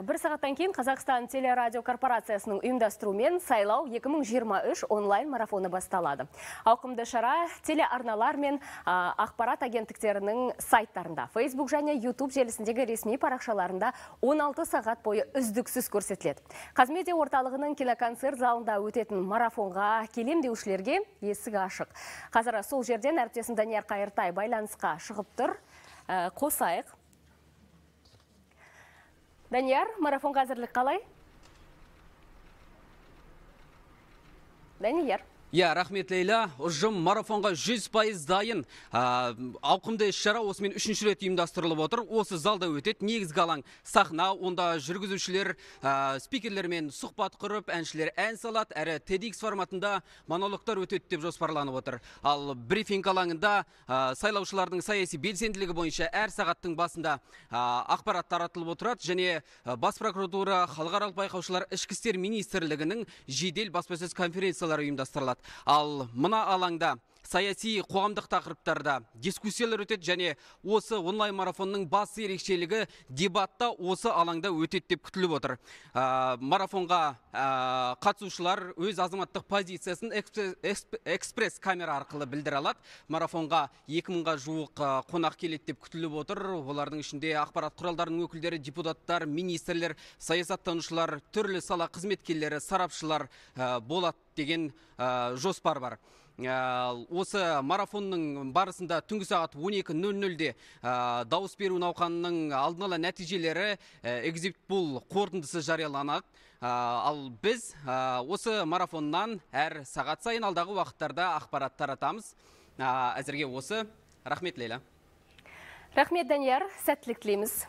Бір сағаттан кейін Қазақстан телерадио корпорациясының ұйымдастыруымен сайлау 2023 онлайн марафоны басталады. Ауқымды шара телеарналар мен ақпарат агенттіктерінің сайттарында, Facebook және YouTube желісіндегі ресми парақшаларында 16 сағат бойы үздіксіз көрсетіледі. Қазмеде орталығының киноконцерт залында өтетін марафонға келем деушілерге есік ашық. Қазір сол жерден әріптесім Данияр Қайыртай байланысқа шығып тұр. Ә, қосайық данияр марафонға әзірлік қалай данияр иә рахмет лейла ұжым марафонға 100 пайыз дайын ауқымды іс шара осымен үшінші рет ұйымдастырылып отыр осы залда өтеді негізгі алаң сахна онда жүргізушілер ә, спикерлермен сұхбат құрып әншілер ән салады әрі TEDx форматында монологтар өтеді деп жоспарланып отыр ал брифинг алаңында сайлаушылардың саяси белсенділігі бойынша әр сағаттың басында ақпарат таратылып отырады және бас прокуратура халықаралық байқаушылар ішкі істер министрлігінің жедел баспасөз конференциялары ұйымдастырылады ал мына алаңда саяси қоғамдық тақырыптарда дискуссиялар өтеді және осы онлайн марафонның басты ерекшелігі дебатта осы алаңда өтеді деп күтіліп отыр марафонға ә, қатысушылар өз азаматтық позициясын экспресс камера арқылы білдіре алады марафонға екі мыңға жуық қонақ келеді деп күтіліп отыр олардың ішінде ақпарат құралдарының өкілдері депутаттар министрлер саясаттанушылар түрлі сала қызметкерлері сарапшылар ә, болады деген жоспар бар Ә, осы марафонның барысында түнгі сағат 12.00-де ә, дауыс беру науқанының алдын ала нәтижелері ә, экзит бұл қорытындысы жарияланады ал біз осы марафоннан әр сағат сайын алдағы уақыттарда ақпарат таратамыз әзірге осы рахмет лейла рахмет данияр сәттілік тілейміз